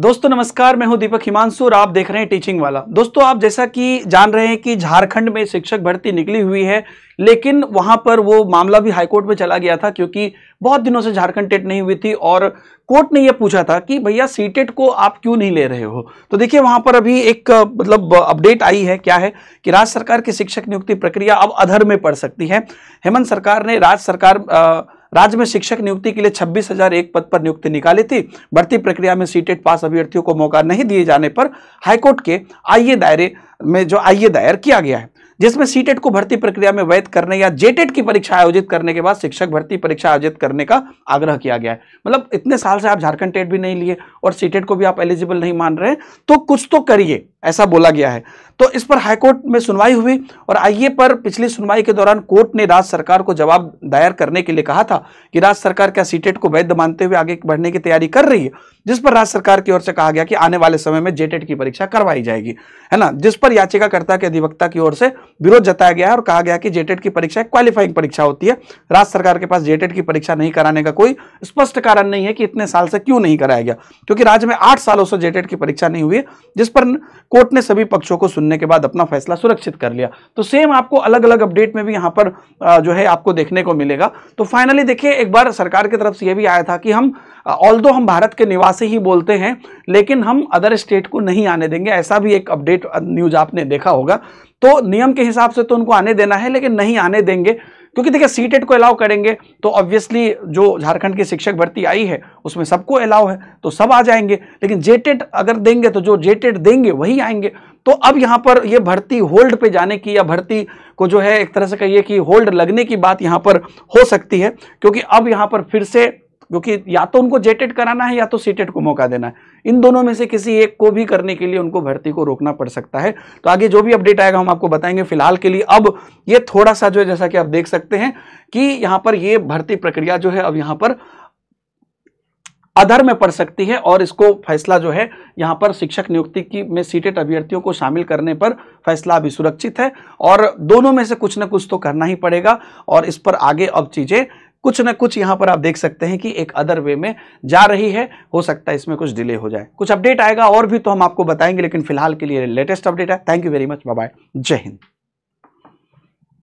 दोस्तों नमस्कार मैं हूं दीपक हिमांशु और आप देख रहे हैं टीचिंग वाला दोस्तों आप जैसा कि जान रहे हैं कि झारखंड में शिक्षक भर्ती निकली हुई है लेकिन वहां पर वो मामला भी हाईकोर्ट में चला गया था क्योंकि बहुत दिनों से झारखंड टेट नहीं हुई थी और कोर्ट ने ये पूछा था कि भैया सी टेट को आप क्यों नहीं ले रहे हो तो देखिए वहां पर अभी एक मतलब अपडेट आई है क्या है कि राज्य सरकार की शिक्षक नियुक्ति प्रक्रिया अब अधर में पड़ सकती है हेमंत सरकार ने राज्य सरकार आ, राज्य में शिक्षक नियुक्ति के लिए छब्बीस हजार एक पद पर नियुक्ति निकाली थी भर्ती प्रक्रिया में सीटेट पास अभ्यर्थियों को मौका नहीं दिए जाने पर हाईकोर्ट के आईए दायरे में जो आईए दायर किया गया है जिसमें सीटेट को भर्ती प्रक्रिया में वैध करने या जेटेट की परीक्षा आयोजित करने के बाद शिक्षक भर्ती परीक्षा आयोजित करने का आग्रह किया गया है मतलब इतने साल से आप झारखंड टेट भी नहीं लिए और सीटेट को भी आप एलिजिबल नहीं मान रहे तो कुछ तो करिए ऐसा बोला गया है तो इस पर हाईकोर्ट में सुनवाई हुई और आईए पर पिछली सुनवाई के दौरान कोर्ट ने राज्य सरकार को जवाब दायर करने के लिए कहा था कि राज्य सरकार क्या सीटेट को वैध मानते हुए आगे बढ़ने की तैयारी कर रही है जिस पर राज्य सरकार की ओर से कहा गया कि आने वाले समय में जेटेट की परीक्षा करवाई जाएगी है ना जिस पर याचिकाकर्ता के अधिवक्ता की ओर से विरोध जताया गया है और कहा गया कि जेटेट की परीक्षा एक क्वालिफाइंग परीक्षा होती है राज्य सरकार के पास जेटेट की परीक्षा नहीं कराने का कोई स्पष्ट कारण नहीं है कि इतने साल से क्यों नहीं कराया गया क्योंकि राज्य में आठ सालों से जेटेट की परीक्षा नहीं हुई जिस पर कोर्ट ने सभी पक्षों को सुनने के बाद अपना फैसला सुरक्षित कर लिया तो सेम आपको अलग अलग अपडेट में भी यहां पर जो है आपको देखने को मिलेगा तो फाइनली देखिए एक बार सरकार की तरफ से यह भी आया था कि हम ऑल हम भारत के निवासी ही बोलते हैं लेकिन हम अदर स्टेट को नहीं आने देंगे ऐसा भी एक अपडेट न्यूज आपने देखा होगा तो नियम के हिसाब से तो उनको आने देना है लेकिन नहीं आने देंगे क्योंकि देखिए सी को अलाउ करेंगे तो ऑब्वियसली जो झारखंड की शिक्षक भर्ती आई है उसमें सबको अलाउ है तो सब आ जाएंगे लेकिन जे अगर देंगे तो जो जे देंगे वही आएंगे तो अब यहाँ पर ये भर्ती होल्ड पे जाने की या भर्ती को जो है एक तरह से कहिए कि होल्ड लगने की बात यहाँ पर हो सकती है क्योंकि अब यहाँ पर फिर से क्योंकि या तो उनको जेटेड कराना है या तो सीटेड को मौका देना है इन दोनों में से किसी एक को भी करने के लिए उनको भर्ती को रोकना पड़ सकता है तो आगे जो भी अपडेट आएगा हम आपको बताएंगे फिलहाल के लिए अब ये थोड़ा सा जो है जैसा कि आप देख सकते हैं कि यहाँ पर ये भर्ती प्रक्रिया जो है अब यहाँ पर अधर में पड़ सकती है और इसको फैसला जो है यहाँ पर शिक्षक नियुक्ति की में सीटेड अभ्यर्थियों को शामिल करने पर फैसला अभी सुरक्षित है और दोनों में से कुछ ना कुछ तो करना ही पड़ेगा और इस पर आगे अब चीज़ें कुछ ना कुछ यहां पर आप देख सकते हैं कि एक अदर वे में जा रही है हो सकता है इसमें कुछ डिले हो जाए कुछ अपडेट आएगा और भी तो हम आपको बताएंगे लेकिन फिलहाल के लिए लेटेस्ट अपडेट है thank you very much bye जय हिंद